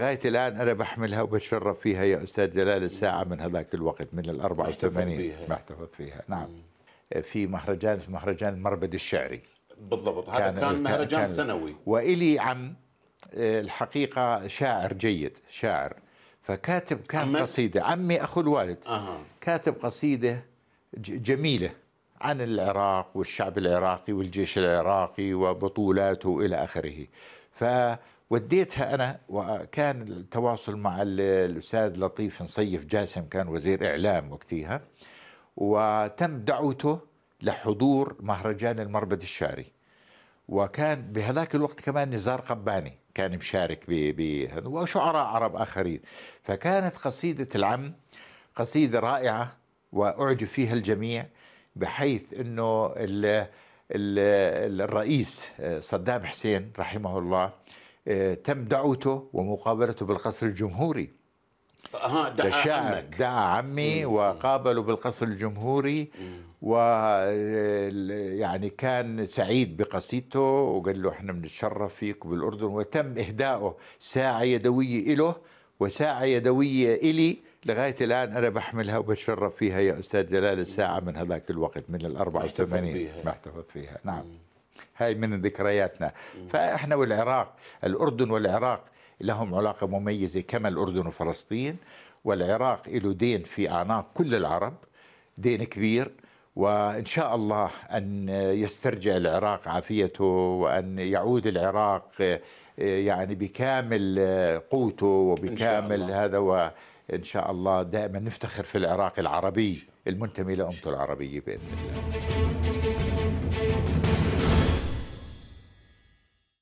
لغاية الآن أنا بحملها وبتشرف فيها يا أستاذ جلال الساعة من هذاك الوقت من ال 84 محتفظ فيها نعم في مهرجان اسمه مهرجان المربد الشعري بالضبط هذا كان, كان مهرجان كان سنوي وإلي عم آه، الحقيقة شاعر جيد شاعر فكاتب كان عمت. قصيدة عمي أخو الوالد أه. كاتب قصيدة جميلة عن العراق والشعب العراقي والجيش العراقي وبطولاته إلى آخره ف وديتها انا وكان التواصل مع الاستاذ لطيف نصيف جاسم كان وزير اعلام وقتها وتم دعوته لحضور مهرجان المربد الشعري وكان بهذاك الوقت كمان نزار قباني كان مشارك ب وشعراء عرب اخرين فكانت قصيده العم قصيده رائعه واعجب فيها الجميع بحيث انه الـ الـ الرئيس صدام حسين رحمه الله تم دعوته ومقابلته بالقصر الجمهوري ها دعا عمك. دعا عمي وقابله بالقصر الجمهوري و يعني كان سعيد بقصيدته وقال له احنا بنتشرف فيك بالاردن وتم اهدائه ساعه يدويه له وساعه يدويه الي لغايه الان انا بحملها وبتشرف فيها يا استاذ جلال الساعه من هذاك الوقت من ال 84 محتفظ فيها نعم مم. هاي من ذكرياتنا فاحنا والعراق الاردن والعراق لهم علاقه مميزه كما الاردن وفلسطين والعراق له دين في اعناق كل العرب دين كبير وان شاء الله ان يسترجع العراق عافيته وان يعود العراق آه، يعني بكامل آه، قوته وبكامل هذا وان شاء الله دائما نفتخر في العراق العربي المنتمي لامته العربيه باذن الله